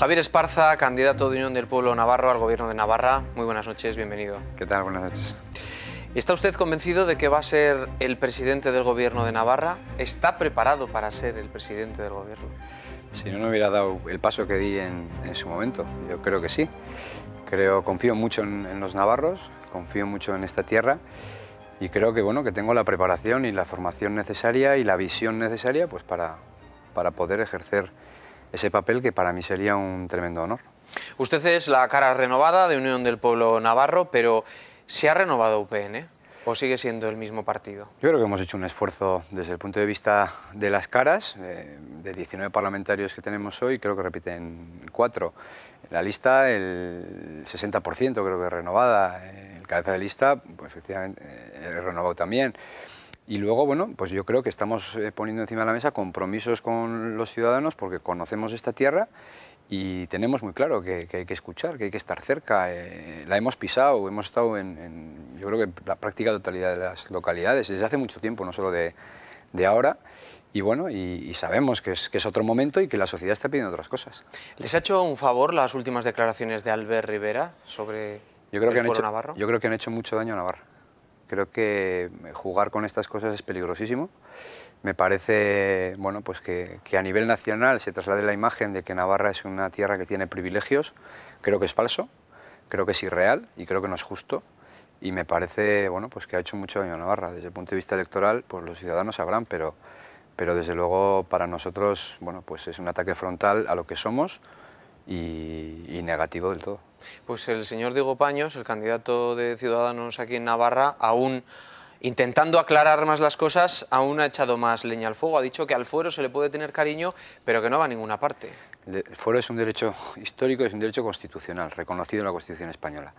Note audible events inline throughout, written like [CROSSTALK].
Javier Esparza, candidato de Unión del Pueblo Navarro al Gobierno de Navarra. Muy buenas noches, bienvenido. ¿Qué tal? Buenas noches. ¿Está usted convencido de que va a ser el presidente del Gobierno de Navarra? ¿Está preparado para ser el presidente del Gobierno? Si no, no hubiera dado el paso que di en, su momento. Yo creo que sí. Creo, confío mucho en, los navarros, confío mucho en esta tierra y creo que, bueno, que tengo la preparación y la formación necesaria y la visión necesaria pues, para, para poder ejercer ese papel que para mí sería un tremendo honor. Usted es la cara renovada de Unión del Pueblo Navarro, pero ¿se ha renovado UPN o sigue siendo el mismo partido? Yo creo que hemos hecho un esfuerzo desde el punto de vista de las caras. Eh, de 19 parlamentarios que tenemos hoy, creo que repiten cuatro. la lista el 60% creo que renovada. El cabeza de lista, pues, efectivamente, eh, renovado también. Y luego, bueno, pues yo creo que estamos eh, poniendo encima de la mesa compromisos con los ciudadanos porque conocemos esta tierra y tenemos muy claro que, hay que escuchar, que hay que estar cerca. Eh, la hemos pisado, hemos estado en, yo creo que la práctica totalidad de las localidades desde hace mucho tiempo, no solo de, ahora. Y bueno, y, sabemos que es, es, otro momento y que la sociedad está pidiendo otras cosas. ¿Les ha hecho un favor las últimas declaraciones de Albert Rivera sobre yo creo el que han hecho, Navarro? Yo creo que han hecho mucho daño a Navarra. Creo que jugar con estas cosas es peligrosísimo. Me parece bueno, pues que, a nivel nacional se traslade la imagen de que Navarra es una tierra que tiene privilegios. Creo que es falso, creo que es irreal y creo que no es justo y me parece bueno pues que ha hecho mucho daño a Navarra desde el punto de vista electoral pues los ciudadanos sabrán pero pero desde luego para nosotros bueno pues es un ataque frontal a lo que somos y negativo del todo pues el señor Diego Paños, el candidato de Ciudadanos aquí en Navarra, aún intentando aclarar más las cosas, aún ha echado más leña al fuego. Ha dicho que al fuero se le puede tener cariño, pero que no va a ninguna parte. El fuero es un derecho histórico, es un derecho constitucional, reconocido en la Constitución española.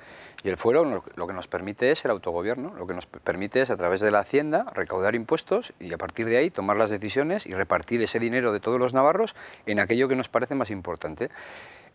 Y el fuero lo que nos permite es el autogobierno, lo que nos permite es a través de la Hacienda recaudar impuestos y a partir de ahí tomar las decisiones y repartir ese dinero de todos los navarros en aquello que nos parece más importante.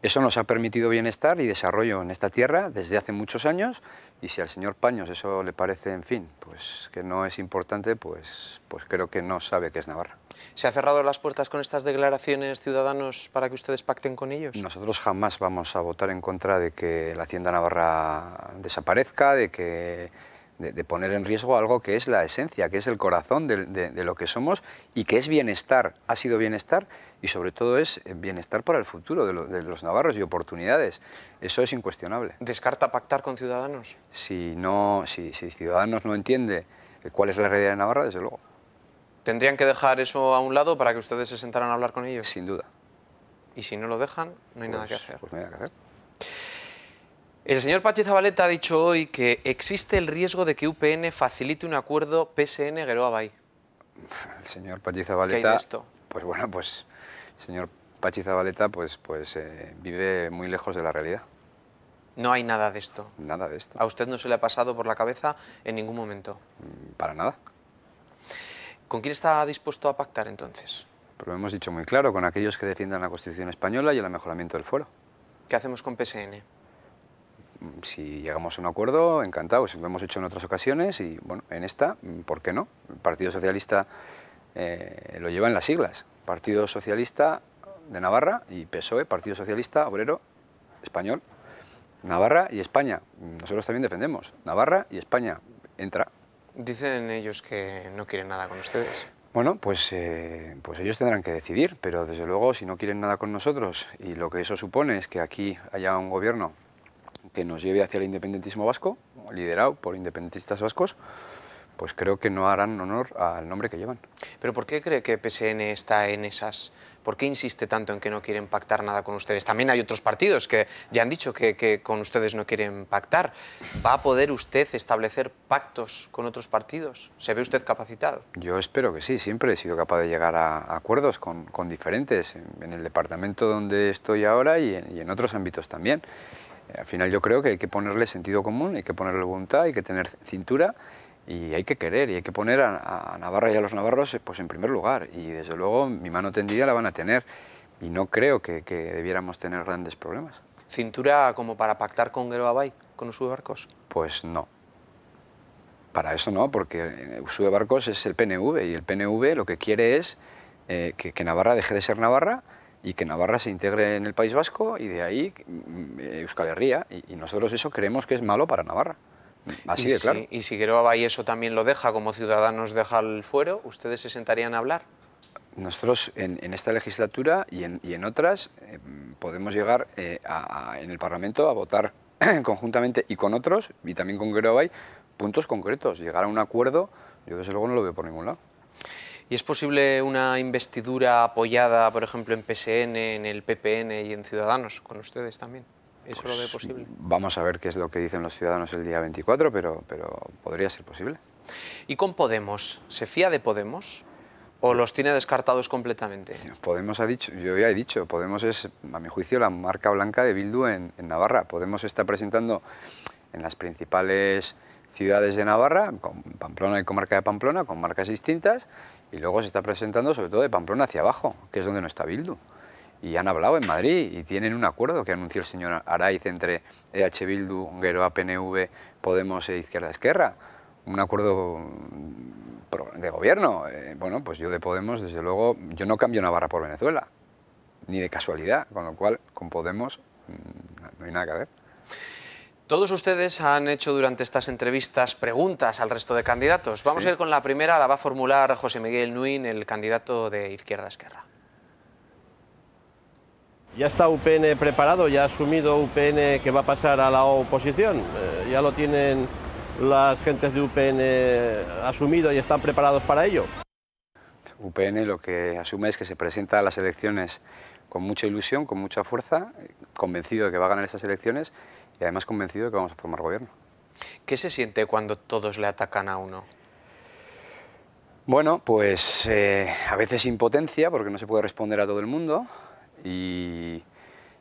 Eso nos ha permitido bienestar y desarrollo en esta tierra desde hace muchos años y si al señor Paños eso le parece, en fin, pues que no es importante, pues, pues creo que no sabe que es Navarra. ¿Se ha cerrado las puertas con estas declaraciones, ciudadanos, para que ustedes pacten con ellos? Nosotros jamás vamos a votar en contra de que la Hacienda Navarra desaparezca, de que de, poner en riesgo algo que es la esencia, que es el corazón de, de, lo que somos y que es bienestar, ha sido bienestar y sobre todo es bienestar para el futuro de, los navarros y oportunidades. Eso es incuestionable. ¿Descarta pactar con Ciudadanos? Si, no, si, si Ciudadanos no entiende cuál es la realidad de Navarra, desde luego. ¿Tendrían que dejar eso a un lado para que ustedes se sentaran a hablar con ellos? Sin duda. ¿Y si no lo dejan, no hay pues nada que hacer? Pues no hay nada que hacer. El señor Pachi Zabaleta ha dicho hoy que existe el riesgo de que UPN facilite un acuerdo PSN-Geroa [LAUGHS] El señor ¿Qué esto? Pues bueno, pues el señor Pachi pues, pues, eh, vive muy lejos de la realidad. No hay nada de esto. Nada de esto. ¿A usted no se le ha pasado por la cabeza en ningún momento? Mm, para nada. ¿Con quién está dispuesto a pactar entonces? Pues lo hemos dicho muy claro, con aquellos que defiendan la Constitución española y el mejoramiento del foro. ¿Qué hacemos con PSN? si llegamos a un acuerdo, encantados. Lo hemos hecho en otras ocasiones y, bueno, en esta, ¿por qué no? El Partido Socialista eh, lo lleva en las siglas. Partido Socialista de Navarra y PSOE, Partido Socialista Obrero Español. Navarra y España. Nosotros también defendemos. Navarra y España. Entra. Dicen ellos que no quieren nada con ustedes. Bueno, pues, eh, pues ellos tendrán que decidir, pero desde luego si no quieren nada con nosotros y lo que eso supone es que aquí haya un gobierno que nos lleve hacia el independentismo vasco, liderado por independentistas vascos, pues creo que no harán honor al nombre que llevan. ¿Pero por qué cree que PSN está en esas? ¿Por qué insiste tanto en que no quieren pactar nada con ustedes? También hay otros partidos que ya han dicho que, con ustedes no quieren pactar. ¿Va a poder usted establecer pactos con otros partidos? ¿Se ve usted capacitado? Yo espero que sí, siempre he sido capaz de llegar a, acuerdos con, diferentes, en, el departamento donde estoy ahora y en otros ámbitos también al final yo creo que hay que ponerle sentido común, hay que ponerle voluntad, hay que tener cintura y hay que querer y hay que poner a, Navarra y a los navarros eh, pues en primer lugar y desde luego mi mano tendida la van a tener y no creo que, debiéramos tener grandes problemas. ¿Cintura como para pactar con Abay, con Usue Barcos? Pues no. Para eso no, porque eh, Usue Barcos es el PNV y el PNV lo que quiere es eh, que Navarra deje de ser Navarra y que Navarra se integre en el País Vasco y de ahí mm, eh, Euskal Herria. Y, nosotros eso creemos que es malo para Navarra. Mm, así de claro. y si eso también lo deja, como Ciudadanos deja el fuero, ¿ustedes se sentarían a hablar? Nosotros en, esta legislatura y en, otras eh, podemos llegar eh, en el Parlamento a votar [CLEARS THROAT] conjuntamente y con otros, y también con Geroa puntos concretos, llegar a un acuerdo, yo desde luego no lo veo por ningún lado. ¿Y es posible una investidura apoyada, por ejemplo, en PSN, en el PPN y en Ciudadanos, con ustedes también? ¿Eso lo ve pues, posible? Vamos a ver qué es lo que dicen los ciudadanos el día 24, pero, pero podría ser posible. ¿Y con Podemos? ¿Se fía de Podemos? ¿O los tiene descartados completamente? Podemos ha dicho, yo ya he dicho, Podemos es, a mi juicio, la marca blanca de Bildu en, en Navarra. Podemos está presentando en las principales ciudades de Navarra, con Pamplona y comarca de Pamplona, con marcas distintas, y luego se está presentando sobre todo de Pamplona hacia abajo, que es donde no está Bildu. Y han hablado en Madrid y tienen un acuerdo que anunció el señor Araiz entre EH Bildu, guero PNV, Podemos e Izquierda Esquerra. Un acuerdo mm, de gobierno. Eh, bueno, pues yo de Podemos, desde luego, yo no cambio Navarra por Venezuela, ni de casualidad, con lo cual con Podemos mm, no hay nada que ver. Todos ustedes han hecho durante estas entrevistas preguntas al resto de candidatos. Vamos a ir con la primera, la va a formular José Miguel Nuín, el candidato de Izquierda Esquerra. Ya está UPN preparado, ya ha asumido UPN que va a pasar a la oposición. Eh, ya lo tienen las gentes de UPN asumido y están preparados para ello. UPN lo que asume es que se presenta a las elecciones con mucha ilusión, con mucha fuerza, convencido de que va a ganar esas elecciones y además convencido de que vamos a formar gobierno. ¿Qué se siente cuando todos le atacan a uno? Bueno, pues eh, a veces impotencia porque no se puede responder a todo el mundo y,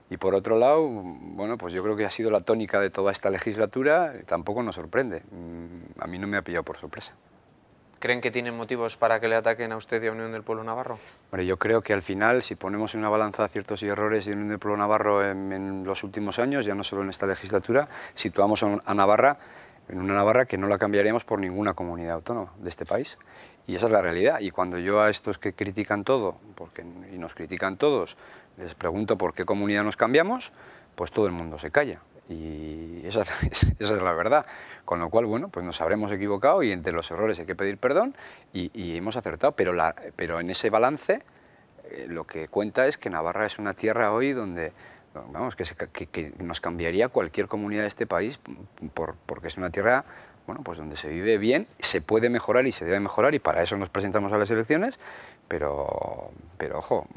y por otro lado, bueno, pues yo creo que ha sido la tónica de toda esta legislatura, tampoco nos sorprende. Mm, a mí no me ha pillado por sorpresa. ¿Creen que tienen motivos para que le ataquen a usted y a Unión del Pueblo Navarro? Bueno, yo creo que al final, si ponemos en una balanza ciertos errores de Unión del Pueblo Navarro en, los últimos años, ya no solo en esta legislatura, situamos a Navarra en una Navarra que no la cambiaríamos por ninguna comunidad autónoma de este país. Y esa es la realidad. Y cuando yo a estos que critican todo, porque, y nos critican todos, les pregunto por qué comunidad nos cambiamos, pues todo el mundo se calla. Y [LAUGHS] esa, es la verdad. Con lo cual, bueno, pues nos habremos equivocado y entre los errores hay que pedir perdón y, hemos acertado. Pero, la, pero en ese balance eh, lo que cuenta es que Navarra es una tierra hoy donde, vamos, nos cambiaría cualquier comunidad de este país porque es una tierra bueno, pues donde se vive bien, se puede mejorar y se debe mejorar y para eso nos presentamos a las elecciones pero, pero ojo,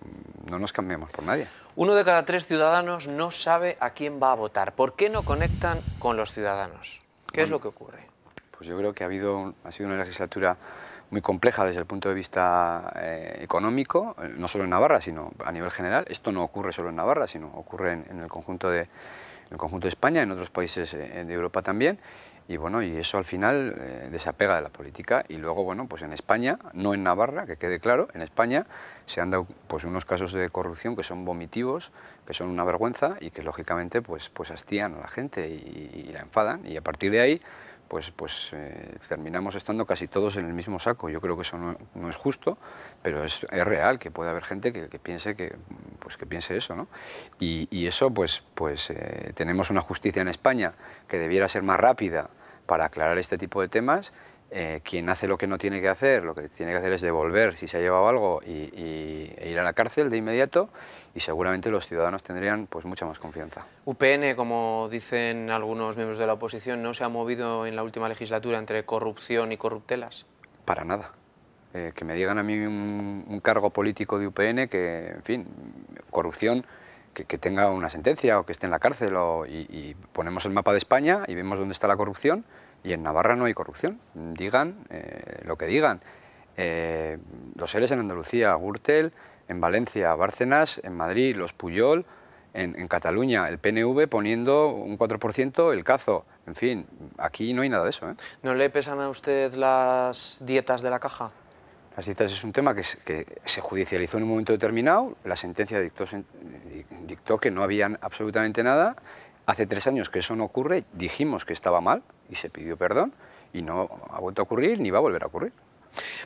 no nos cambiamos por nadie. Uno de cada tres ciudadanos no sabe a quién va a votar. ¿Por qué no conectan con los ciudadanos? ¿Qué es lo que ocurre? Pues yo creo que ha, habido, ha sido una legislatura muy compleja desde el punto de vista eh, económico, eh, no solo en Navarra, sino a nivel general. Esto no ocurre solo en Navarra, sino ocurre en, el conjunto de, el conjunto de España, en otros países eh, de Europa también, y bueno, y eso al final eh, desapega de la política y luego, bueno, pues en España, no en Navarra, que quede claro, en España se han dado pues unos casos de corrupción que son vomitivos, que son una vergüenza y que lógicamente pues, pues hastían a la gente y, la enfadan y a partir de ahí pues, pues eh, terminamos estando casi todos en el mismo saco. Yo creo que eso no, es justo, pero es, real que puede haber gente que, piense que, pues que piense eso, ¿no? Y, eso, pues, pues eh, tenemos una justicia en España que debiera ser más rápida, para aclarar este tipo de temas. Eh, quien hace lo que no tiene que hacer, lo que tiene que hacer es devolver si se ha llevado algo y, e ir a la cárcel de inmediato y seguramente los ciudadanos tendrían pues mucha más confianza. UPN, como dicen algunos miembros de la oposición, no se ha movido en la última legislatura entre corrupción y corruptelas. Para nada. Eh, que me digan a mí un, cargo político de UPN que, en fin, corrupción que, tenga una sentencia o que esté en la cárcel. O, y, ponemos el mapa de España y vemos dónde está la corrupción y en Navarra no hay corrupción. Digan eh, lo que digan. Eh, los seres en Andalucía, Gürtel, en Valencia, Bárcenas, en Madrid, los Puyol, en, Cataluña, el PNV poniendo un 4% el cazo. En fin, aquí no hay nada de eso. ¿eh? ¿No le pesan a usted las dietas de la caja? Las citas es un tema que, se judicializó en un momento determinado, la sentencia dictó, que no había absolutamente nada, hace tres años que eso no ocurre, dijimos que estaba mal y se pidió perdón y no ha vuelto a ocurrir ni va a volver a ocurrir.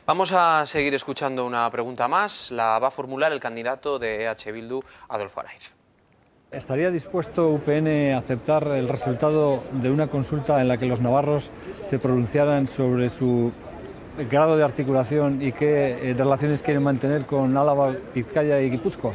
Vamos a seguir escuchando una pregunta más, la va a formular el candidato de EH Bildu, Adolfo Araiz. ¿Estaría dispuesto UPN a aceptar el resultado de una consulta en la que los navarros se pronunciaran sobre su grado de articulación y qué eh, relaciones quieren mantener con Álava, Vizcaya y Guipúzcoa?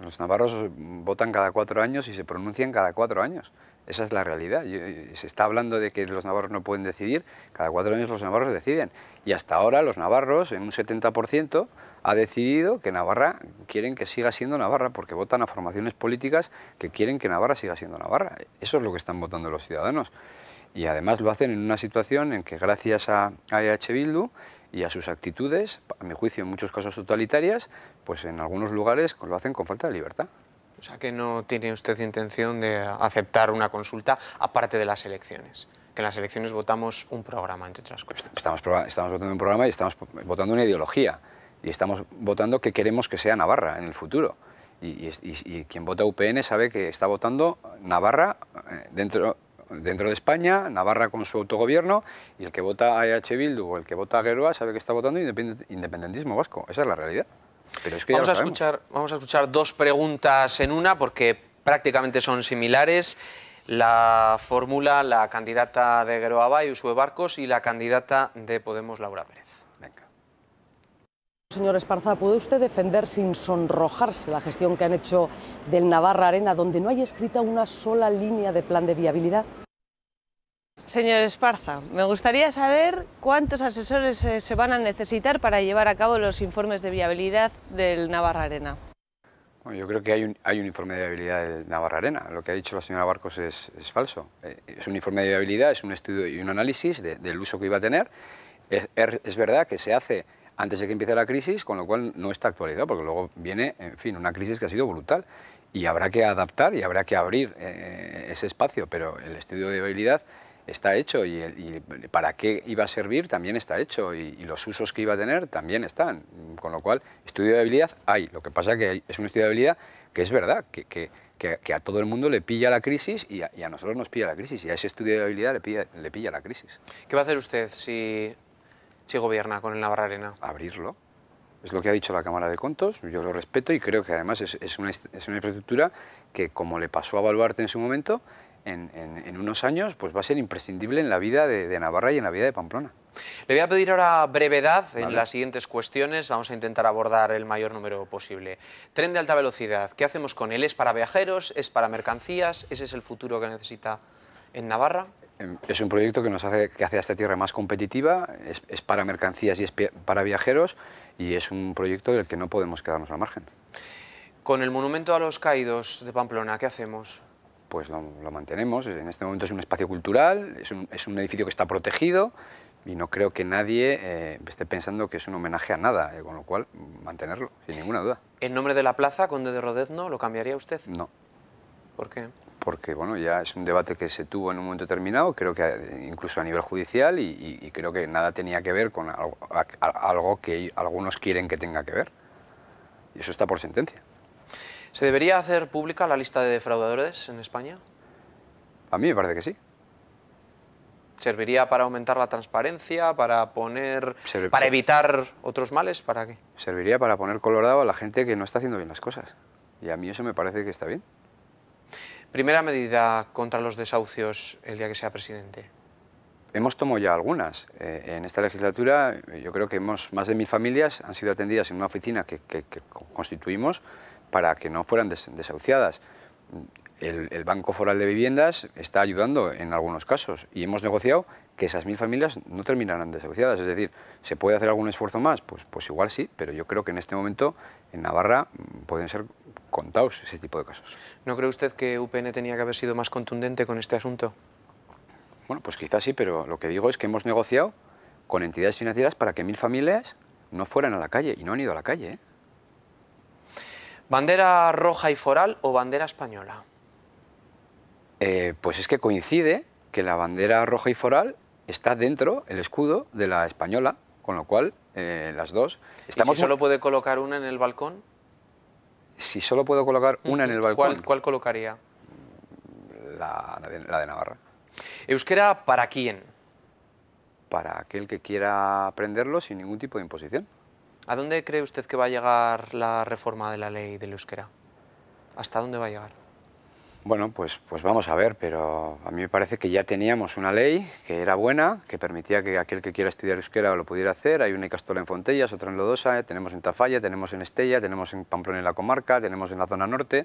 Los navarros votan cada cuatro años y se pronuncian cada cuatro años. Esa es la realidad. Eh, se está hablando de que los navarros no pueden decidir, cada cuatro años los navarros deciden. Y hasta ahora los navarros, en un 70%, ha decidido que Navarra quieren que siga siendo Navarra, porque votan a formaciones políticas que quieren que Navarra siga siendo Navarra. Eso es lo que están votando los ciudadanos y además lo hacen en una situación en que gracias a, e Bildu y a sus actitudes, a mi juicio en muchos casos totalitarias, pues en algunos lugares lo hacen con falta de libertad. O sea que no tiene usted intención de aceptar una consulta aparte de las elecciones que en las elecciones votamos un programa, entre otras cosas. Estamos, votando un programa y estamos votando una ideología. Y estamos votando que queremos que sea Navarra en el futuro. y quien vota UPN sabe que está votando Navarra eh, dentro dentro de España, Navarra con su autogobierno, y el que vota a EH Bildu o el que vota a Geroa sabe que está votando independentismo vasco. Esa es la realidad. vamos, a escuchar, dos preguntas en una, porque prácticamente son similares. La fórmula, la candidata de Geroaba y Usue Barcos y la candidata de Podemos, Laura Pérez. Señor Esparza, ¿puede usted defender sin sonrojarse la gestión que han hecho del Navarra Arena, donde no hay escrita una sola línea de plan de viabilidad? Señor Esparza, me gustaría saber cuántos asesores eh, se van a necesitar para llevar a cabo los informes de viabilidad del Navarra Arena. Bueno, yo creo que hay un, hay un, informe de viabilidad del Navarra Arena. Lo que ha dicho la señora Barcos es, es falso. Eh, es un informe de viabilidad, es un estudio y un análisis del uso que iba a tener. Es, es verdad que se hace antes de que empiece la crisis, con lo cual no está actualizado, porque luego viene, en fin, una crisis que ha sido brutal y habrá que adaptar y habrá que abrir eh, ese espacio, pero el estudio de viabilidad está hecho y, para qué iba a servir también está hecho y, los usos que iba a tener también están. Con lo cual, estudio de habilidad hay. Lo que pasa es que es un estudio de habilidad que es verdad, que, a todo el mundo le pilla la crisis y a, nosotros nos pilla la crisis y a ese estudio de habilidad le pilla, le pilla la crisis. ¿Qué va a hacer usted si, gobierna con el Navarra Arena? Abrirlo. Es lo que ha dicho la Cámara de Contos, yo lo respeto y creo que además es, una, infraestructura que, como le pasó a Baluarte en su momento, en, unos años pues va a ser imprescindible en la vida de, Navarra y en la vida de Pamplona. Le voy a pedir ahora brevedad en las siguientes cuestiones, vamos a intentar abordar el mayor número posible. Tren de alta velocidad, ¿qué hacemos con él? ¿Es para viajeros? ¿Es para mercancías? ¿Ese es el futuro que necesita en Navarra? Em, es un proyecto que nos hace, que hace esta tierra más competitiva, es, para mercancías y es para viajeros y es un proyecto del que no podemos quedarnos al margen. Con el monumento a los caídos de Pamplona, ¿qué hacemos? pues lo, mantenemos. En este momento es un espacio cultural, es un, edificio que está protegido y no creo que nadie eh, esté pensando que es un homenaje a nada, eh, con lo cual mantenerlo, sin ninguna duda. ¿En nombre de la plaza, Conde de Rodezno, lo cambiaría usted? No. ¿Por qué? Porque bueno, ya es un debate que se tuvo en un momento determinado, creo que incluso a nivel judicial, y, creo que nada tenía que ver con algo que algunos quieren que tenga que ver. Y eso está por sentencia. ¿Se debería hacer pública la lista de defraudadores en España? A mí me parece que sí. ¿Serviría para aumentar la transparencia, para poner, para evitar otros males? ¿Para qué? Serviría para poner colorado a la gente que no está haciendo bien las cosas. Y a mí eso me parece que está bien. Primera medida contra los desahucios el día que sea presidente. Hemos tomado ya algunas. Eh, en esta legislatura yo creo que hemos, más de mil familias han sido atendidas en una oficina que constituimos para que no fueran desahuciadas. El, Banco Foral de Viviendas está ayudando en algunos casos y hemos negociado que esas mil familias no terminarán desahuciadas. Es decir, ¿se puede hacer algún esfuerzo más? Pues, pues igual sí, pero yo creo que en este momento en Navarra pueden ser contados ese tipo de casos. ¿No cree usted que UPN tenía que haber sido más contundente con este asunto? Bueno, pues quizás sí, pero lo que digo es que hemos negociado con entidades financieras para que mil familias no fueran a la calle y no han ido a la calle. ¿eh? ¿Bandera roja y foral o bandera española? Eh, pues es que coincide que la bandera roja y foral está dentro, el escudo, de la española, con lo cual eh, las dos... si solo puede colocar una en el balcón? Si solo puedo colocar una en el mm, balcón... ¿Cuál, colocaría? La, de, la, de, Navarra. ¿Euskera para quién? Para aquel que quiera aprenderlo sin ningún tipo de imposición. ¿A dónde cree usted que va a llegar la reforma de la ley del euskera? ¿Hasta dónde va a llegar? Bueno, pues, pues vamos a ver, pero a mí me parece que ya teníamos una ley que era buena, que permitía que aquel que quiera estudiar euskera lo pudiera hacer. Hay una Castola en Fontellas, otra en Lodosa, tenemos en Tafalla, tenemos en Estella, tenemos en Pamplona en la comarca, tenemos en la zona norte.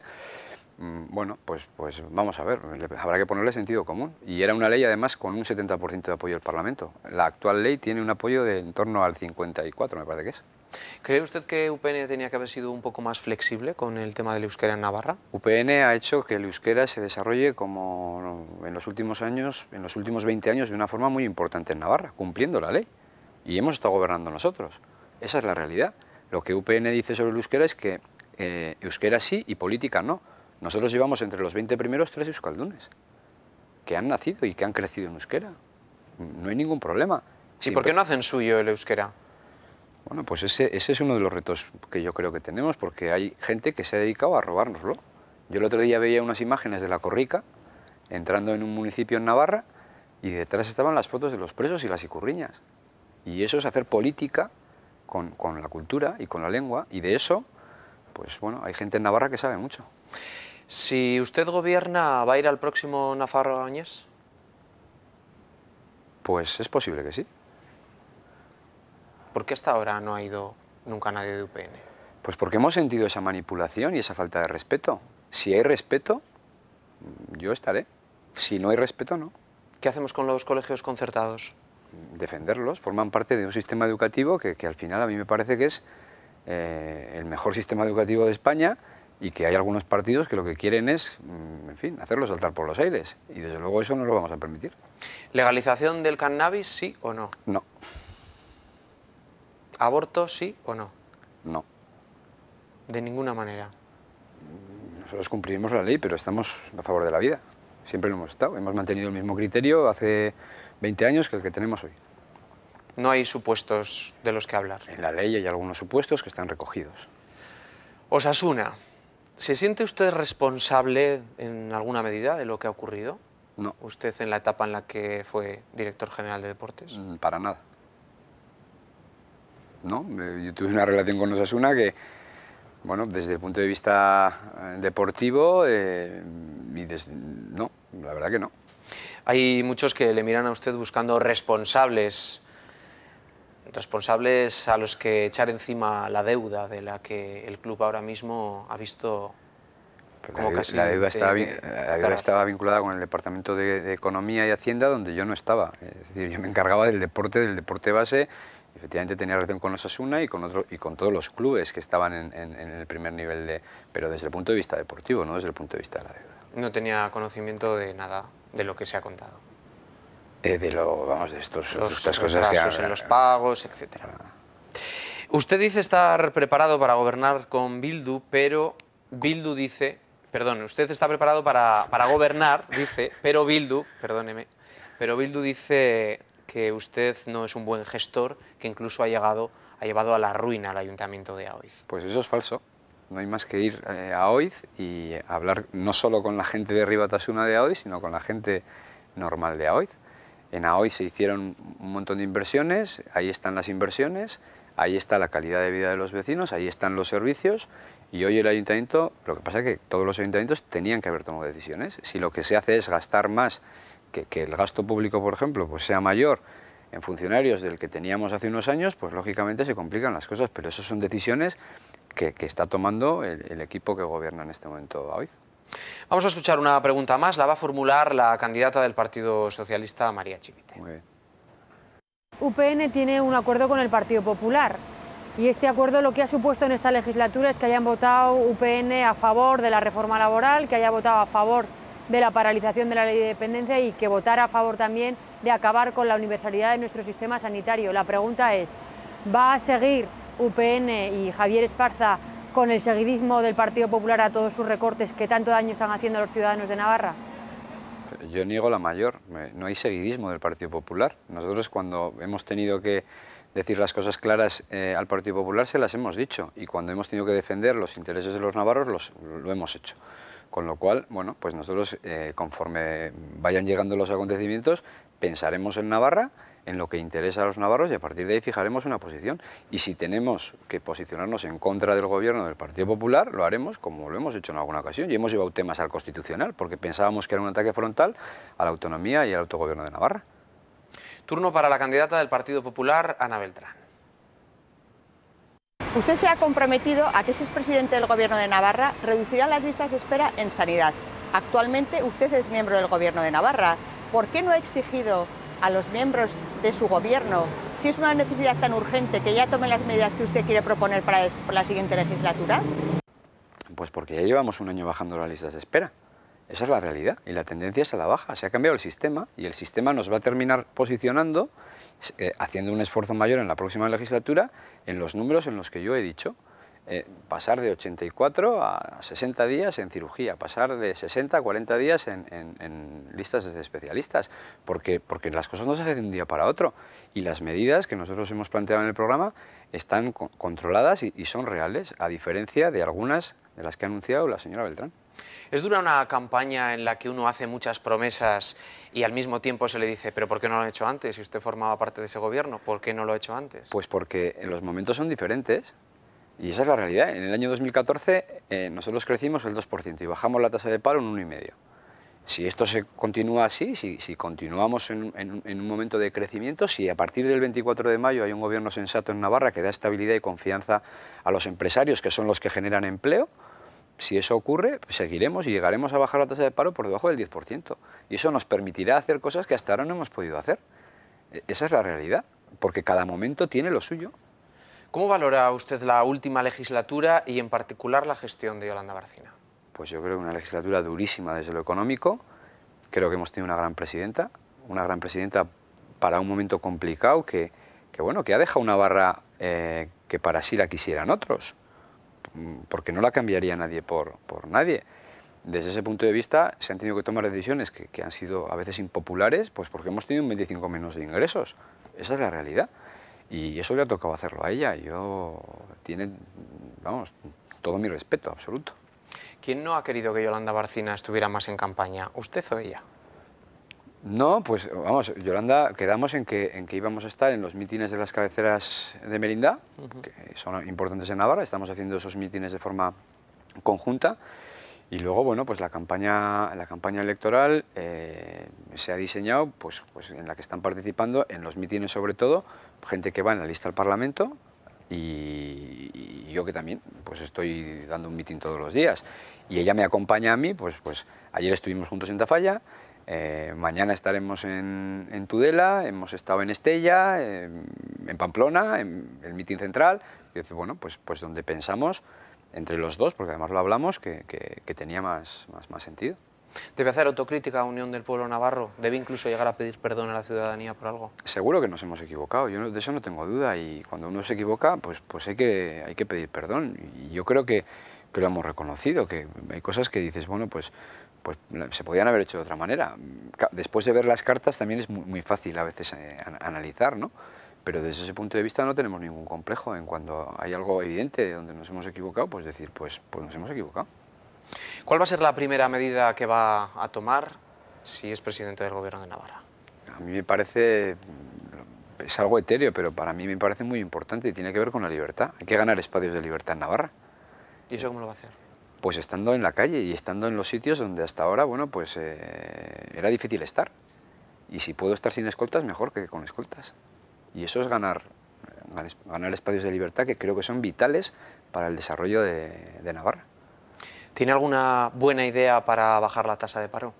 Mm, bueno, pues, pues vamos a ver, habrá que ponerle sentido común. Y era una ley además con un 70% de apoyo del Parlamento. La actual ley tiene un apoyo de en torno al 54, me parece que es. ¿Cree usted que UPN tenía que haber sido un poco más flexible con el tema del euskera en Navarra? UPN ha hecho que el euskera se desarrolle como en los últimos años, en los últimos 20 años, de una forma muy importante en Navarra, cumpliendo la ley. Y hemos estado gobernando nosotros. Esa es la realidad. Lo que UPN dice sobre el euskera es que eh, euskera sí y política no nosotros llevamos entre los 20 primeros tres euskaldunes que han nacido y que han crecido en euskera. No hay ningún problema. ¿Y por qué no hacen suyo el euskera? Bueno, pues ese, es uno de los retos que yo creo que tenemos, porque hay gente que se ha dedicado a robárnoslo. Yo el otro día veía unas imágenes de la Corrica, entrando en un municipio en Navarra, y detrás estaban las fotos de los presos y las icurriñas. Y eso es hacer política con la cultura y con la lengua, y de eso, pues bueno, hay gente en Navarra que sabe mucho. Si usted gobierna, ¿va a ir al próximo Nafarro Áñez? Pues es posible que sí. ¿Por qué hasta ahora no ha ido nunca nadie de UPN? Pues porque hemos sentido esa manipulación y esa falta de respeto. Si hay respeto, yo estaré. Si no hay respeto, no. ¿Qué hacemos con los colegios concertados? Defenderlos. Forman parte de un sistema educativo que, al final a mí me parece que es eh, el mejor sistema educativo de España y que hay algunos partidos que lo que quieren es, mm, en fin, hacerlo saltar por los aires. Y desde luego eso no lo vamos a permitir. ¿Legalización del cannabis, sí o no? No. ¿Aborto, sí o no? No. De ninguna manera. Nosotros cumplimos la ley, pero estamos a favor de la vida. Siempre lo hemos estado. Hemos mantenido el mismo criterio hace 20 años que el que tenemos hoy. No hay supuestos de los que hablar. En la ley hay algunos supuestos que están recogidos. Osasuna, ¿Se siente usted responsable en alguna medida de lo que ha ocurrido? No. ¿Usted en la etapa en la que fue director general de deportes? Mm, para nada. No, eh, yo tuve una relación con Osasuna que, bueno, desde el punto de vista eh, deportivo, eh, no, la verdad que no. Hay muchos que le miran a usted buscando responsables responsables a los que echar encima la deuda de la que el club ahora mismo ha visto como la, la deuda, estaba, vinculada con el Departamento de, Economía y Hacienda, donde yo no estaba. yo me encargaba del deporte, del deporte base. Efectivamente tenía relación con Osasuna y con, otro, y con todos los clubes que estaban en, en, el primer nivel, de, pero desde el punto de vista deportivo, no desde el punto de vista de la deuda. No tenía conocimiento de nada de lo que se ha contado. Eh, de vamos, de estos, estas cosas que hacen en los pagos, etcétera. Ah. Usted dice estar preparado para gobernar con Bildu, pero Bildu dice, perdón, usted está preparado para, gobernar, dice, pero Bildu, perdóneme, pero Bildu dice que usted no es un buen gestor, que incluso ha llegado ha llevado a la ruina al ayuntamiento de Aoiz. Pues eso es falso. No hay más que ir eh, a Oiz y hablar no solo con la gente de Ribatasuna de Aoiz, sino con la gente normal de Aoiz. En AOI se hicieron un montón de inversiones, ahí están las inversiones, ahí está la calidad de vida de los vecinos, ahí están los servicios y hoy el ayuntamiento, lo que pasa es que todos los ayuntamientos tenían que haber tomado decisiones. Si lo que se hace es gastar más, que, el gasto público, por ejemplo, pues sea mayor en funcionarios del que teníamos hace unos años, pues lógicamente se complican las cosas, pero esas son decisiones que, está tomando el, equipo que gobierna en este momento AOI. Vamos a escuchar una pregunta más, la va a formular la candidata del Partido Socialista, María Chivite. UPN tiene un acuerdo con el Partido Popular y este acuerdo lo que ha supuesto en esta legislatura es que hayan votado UPN a favor de la reforma laboral, que haya votado a favor de la paralización de la ley de dependencia y que votara a favor también de acabar con la universalidad de nuestro sistema sanitario. La pregunta es, ¿va a seguir UPN y Javier Esparza con el seguidismo del Partido Popular a todos sus recortes que tanto daño están haciendo a los ciudadanos de Navarra? Yo niego la mayor, no hay seguidismo del Partido Popular. Nosotros cuando hemos tenido que decir las cosas claras eh, al Partido Popular se las hemos dicho y cuando hemos tenido que defender los intereses de los navarros los, lo hemos hecho. Con lo cual, bueno, pues nosotros eh, conforme vayan llegando los acontecimientos pensaremos en Navarra en lo que interesa a los navarros y a partir de ahí fijaremos una posición. Y si tenemos que posicionarnos en contra del gobierno del Partido Popular, lo haremos como lo hemos hecho en alguna ocasión y hemos llevado temas al Constitucional porque pensábamos que era un ataque frontal a la autonomía y al autogobierno de Navarra. Turno para la candidata del Partido Popular, Ana Beltrán. Usted se ha comprometido a que si es presidente del Gobierno de Navarra reducirá las listas de espera en sanidad. Actualmente usted es miembro del Gobierno de Navarra. ¿Por qué no ha exigido a los miembros de su gobierno. Si es una necesidad tan urgente que ya tomen las medidas que usted quiere proponer para la siguiente legislatura. Pues porque ya llevamos un año bajando las listas de espera. Esa es la realidad y la tendencia es a la baja. Se ha cambiado el sistema y el sistema nos va a terminar posicionando, eh, haciendo un esfuerzo mayor en la próxima legislatura, en los números en los que yo he dicho. Eh, pasar de 84 a 60 días en cirugía, pasar de 60 a 40 días en, listas de especialistas, porque, porque las cosas no se hacen de un día para otro y las medidas que nosotros hemos planteado en el programa están controladas y, y son reales, a diferencia de algunas de las que ha anunciado la señora Beltrán. Es dura una campaña en la que uno hace muchas promesas y al mismo tiempo se le dice, pero ¿por qué no lo ha hecho antes? Si usted formaba parte de ese gobierno, ¿por qué no lo ha hecho antes? Pues porque los momentos son diferentes, y esa es la realidad. En el año 2014 eh, nosotros crecimos el 2% y bajamos la tasa de paro en 1,5%. Si esto se continúa así, si, continuamos en, un momento de crecimiento, si a partir del 24 de mayo hay un gobierno sensato en Navarra que da estabilidad y confianza a los empresarios, que son los que generan empleo, si eso ocurre, seguiremos y llegaremos a bajar la tasa de paro por debajo del 10%. Y eso nos permitirá hacer cosas que hasta ahora no hemos podido hacer. E, esa es la realidad, porque cada momento tiene lo suyo. ¿Cómo valora usted la última legislatura y en particular la gestión de Yolanda Barcina? Pues yo creo que una legislatura durísima desde lo económico. Creo que hemos tenido una gran presidenta, una gran presidenta para un momento complicado que, bueno, que ha dejado una barra eh, que para sí la quisieran otros, mm, porque no la cambiaría nadie por, por nadie. Desde ese punto de vista se han tenido que tomar decisiones que, que han sido a veces impopulares, pues porque hemos tenido un 25 menos de ingresos. Esa es la realidad. Y eso le ha tocado hacerlo a ella. Yo tiene, vamos, todo mi respeto absoluto. ¿Quién no ha querido que Yolanda Barcina estuviera más en campaña? ¿Usted o ella? No, pues vamos, Yolanda, quedamos en que, en que íbamos a estar en los mítines de las cabeceras de Merinda, que son importantes en Navarra, estamos haciendo esos mítines de forma conjunta. Y luego, bueno, pues la campaña, la campaña electoral eh, se ha diseñado, pues, pues en la que están participando, en los mítines sobre todo, gente que va en la lista al Parlamento y, yo que también, pues estoy dando un mitin todos los días. Y ella me acompaña a mí, pues, pues ayer estuvimos juntos en Tafalla, eh, mañana estaremos en, Tudela, hemos estado en Estella, en, Pamplona, en el mitin central. Y dice, bueno, pues, pues donde pensamos entre los dos, porque además lo hablamos, que, que, tenía más, más, más sentido. ¿Debe hacer autocrítica a Unión del Pueblo Navarro? ¿Debe incluso llegar a pedir perdón a la ciudadanía por algo? Seguro que nos hemos equivocado, yo de eso no tengo duda y cuando uno se equivoca pues, pues hay, que, hay que pedir perdón y yo creo que, que lo hemos reconocido, que hay cosas que dices, bueno, pues, pues se podían haber hecho de otra manera. Después de ver las cartas también es muy, fácil a veces eh, analizar, ¿no? pero desde ese punto de vista no tenemos ningún complejo en cuando hay algo evidente de donde nos hemos equivocado, pues decir, pues, pues nos hemos equivocado. ¿Cuál va a ser la primera medida que va a tomar si es presidente del Gobierno de Navarra? A mí me parece, es algo etéreo, pero para mí me parece muy importante y tiene que ver con la libertad. Hay que ganar espacios de libertad en Navarra. ¿Y eso cómo lo va a hacer? Pues estando en la calle y estando en los sitios donde hasta ahora, bueno, pues eh, era difícil estar. Y si puedo estar sin escoltas, mejor que con escoltas. Y eso es ganar, eh, ganar espacios de libertad que creo que son vitales para el desarrollo de, Navarra. ¿Tiene alguna buena idea para bajar la tasa de paro?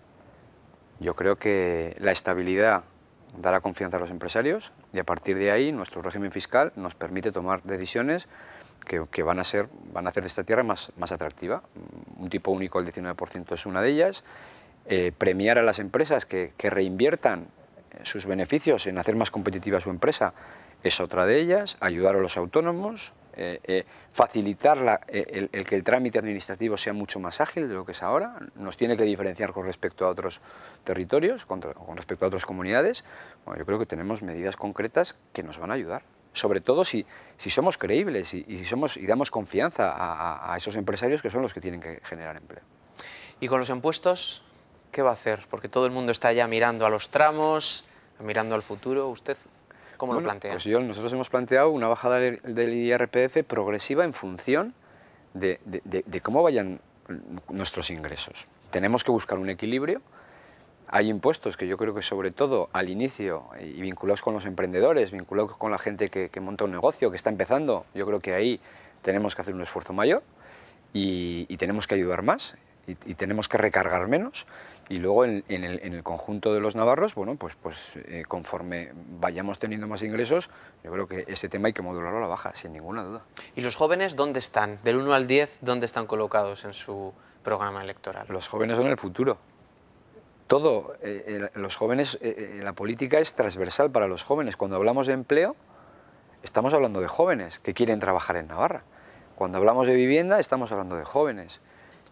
Yo creo que la estabilidad dará confianza a los empresarios y a partir de ahí nuestro régimen fiscal nos permite tomar decisiones que, van, a hacer de esta tierra más, atractiva. Mm, un tipo único el 19% es una de ellas. Eh, premiar a las empresas que, que reinviertan sus beneficios en hacer más competitiva su empresa es otra de ellas, ayudar a los autónomos, eh, eh, facilitar la, eh, el, que el trámite administrativo sea mucho más ágil de lo que es ahora, nos tiene que diferenciar con respecto a otros territorios, con respecto a otras comunidades. yo creo que tenemos medidas concretas que nos van a ayudar, sobre todo si, si somos creíbles y, si somos, y damos confianza a esos empresarios que son los que tienen que generar empleo. ¿Y con los impuestos? ¿Qué va a hacer? Porque todo el mundo está ya mirando a los tramos, Mirando al futuro, ¿usted cómo lo plantea? Pues yo, nosotros hemos planteado una bajada del IRPF progresiva en función de, cómo vayan nuestros ingresos. Tenemos que buscar un equilibrio. Hay impuestos que yo creo que sobre todo al inicio, y vinculados con los emprendedores, vinculados con la gente que, monta un negocio, que está empezando, yo creo que ahí tenemos que hacer un esfuerzo mayor y, tenemos que ayudar más y, tenemos que recargar menos. Y luego en, el, conjunto de los navarros, bueno, pues, pues eh, conforme vayamos teniendo más ingresos, yo creo que ese tema hay que modularlo a la baja, sin ninguna duda. ¿Y los jóvenes dónde están? Del 1 al 10, ¿dónde están colocados en su programa electoral? Los jóvenes son el futuro. Todo, eh, los jóvenes, eh, la política es transversal para los jóvenes. Cuando hablamos de empleo, estamos hablando de jóvenes que quieren trabajar en Navarra. Cuando hablamos de vivienda, estamos hablando de jóvenes.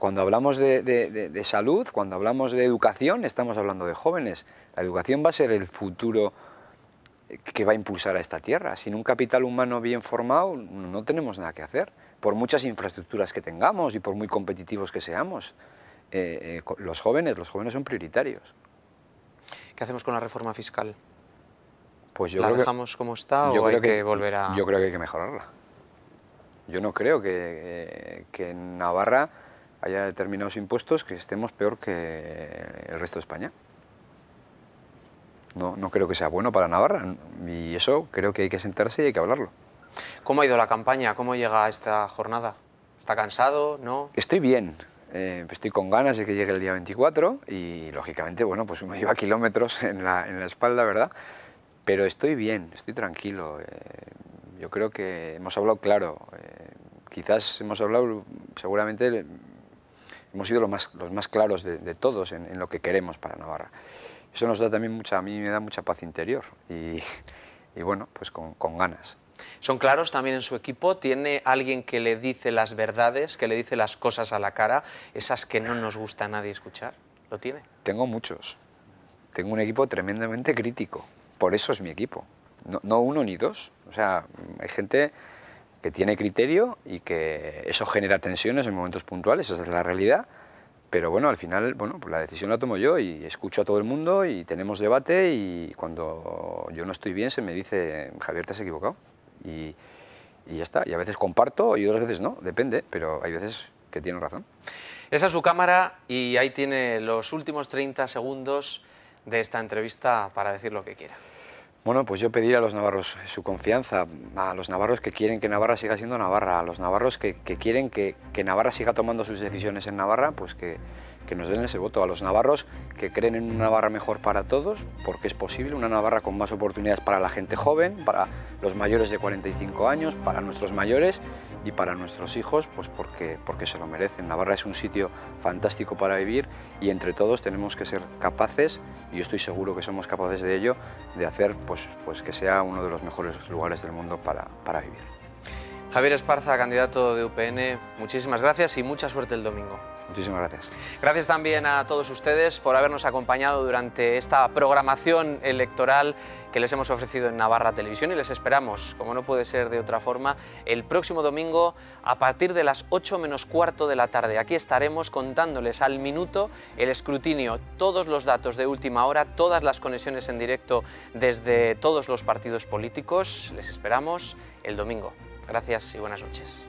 Cuando hablamos de, salud, cuando hablamos de educación, estamos hablando de jóvenes. La educación va a ser el futuro que va a impulsar a esta tierra. Sin un capital humano bien formado no tenemos nada que hacer, por muchas infraestructuras que tengamos y por muy competitivos que seamos. Eh, eh, los jóvenes, los jóvenes son prioritarios. ¿Qué hacemos con la reforma fiscal? Pues yo ¿La dejamos como está o hay que, volver a...? Yo creo que hay que mejorarla. Yo no creo que, eh, que Navarra haya determinados impuestos que estemos peor que el resto de España. No, creo que sea bueno para Navarra y eso creo que hay que sentarse y hay que hablarlo. ¿Cómo ha ido la campaña? ¿Cómo llega esta jornada? ¿Está cansado? ¿No? Estoy bien. Eh, estoy con ganas de que llegue el día 24 y lógicamente, bueno, pues uno lleva kilómetros en la, en la espalda, ¿verdad? Pero estoy bien, estoy tranquilo. Eh, yo creo que hemos hablado claro. Eh, quizás hemos hablado seguramente hemos sido los más, claros de, todos en, lo que queremos para Navarra. Eso nos da también mucha, a mí me da mucha paz interior y, bueno, pues con, ganas. Son claros también en su equipo, tiene alguien que le dice las verdades, que le dice las cosas a la cara, esas que no nos gusta a nadie escuchar. ¿Lo tiene? Tengo muchos. Tengo un equipo tremendamente crítico. Por eso es mi equipo. No, no uno ni dos. O sea, hay gente que tiene criterio y que eso genera tensiones en momentos puntuales, esa es la realidad, pero bueno, al final, bueno, pues la decisión la tomo yo y escucho a todo el mundo y tenemos debate y cuando yo no estoy bien se me dice, Javier, te has equivocado. Y, y ya está, y a veces comparto y otras veces no, depende, pero hay veces que tiene razón. Esa es su cámara y ahí tiene los últimos 30 segundos de esta entrevista para decir lo que quiera. Bueno, pues yo pedir a los navarros su confianza, a los navarros que quieren que Navarra siga siendo Navarra, a los navarros que, quieren que, Navarra siga tomando sus decisiones en Navarra, pues que, que, nos den ese voto. A los navarros que creen en una Navarra mejor para todos, porque es posible, una Navarra con más oportunidades para la gente joven, para los mayores de 45 años, para nuestros mayores y para nuestros hijos, pues porque, se lo merecen. Navarra es un sitio fantástico para vivir y entre todos tenemos que ser capaces, y yo estoy seguro que somos capaces de ello, de hacer pues, pues que sea uno de los mejores lugares del mundo para, para vivir. Javier Esparza, candidato de UPN, muchísimas gracias y mucha suerte el domingo. Muchísimas gracias. Gracias también a todos ustedes por habernos acompañado durante esta programación electoral que les hemos ofrecido en Navarra Televisión y les esperamos, como no puede ser de otra forma, el próximo domingo a partir de las 8 menos cuarto de la tarde. Aquí estaremos contándoles al minuto el escrutinio, todos los datos de última hora, todas las conexiones en directo desde todos los partidos políticos. Les esperamos el domingo. Gracias y buenas noches.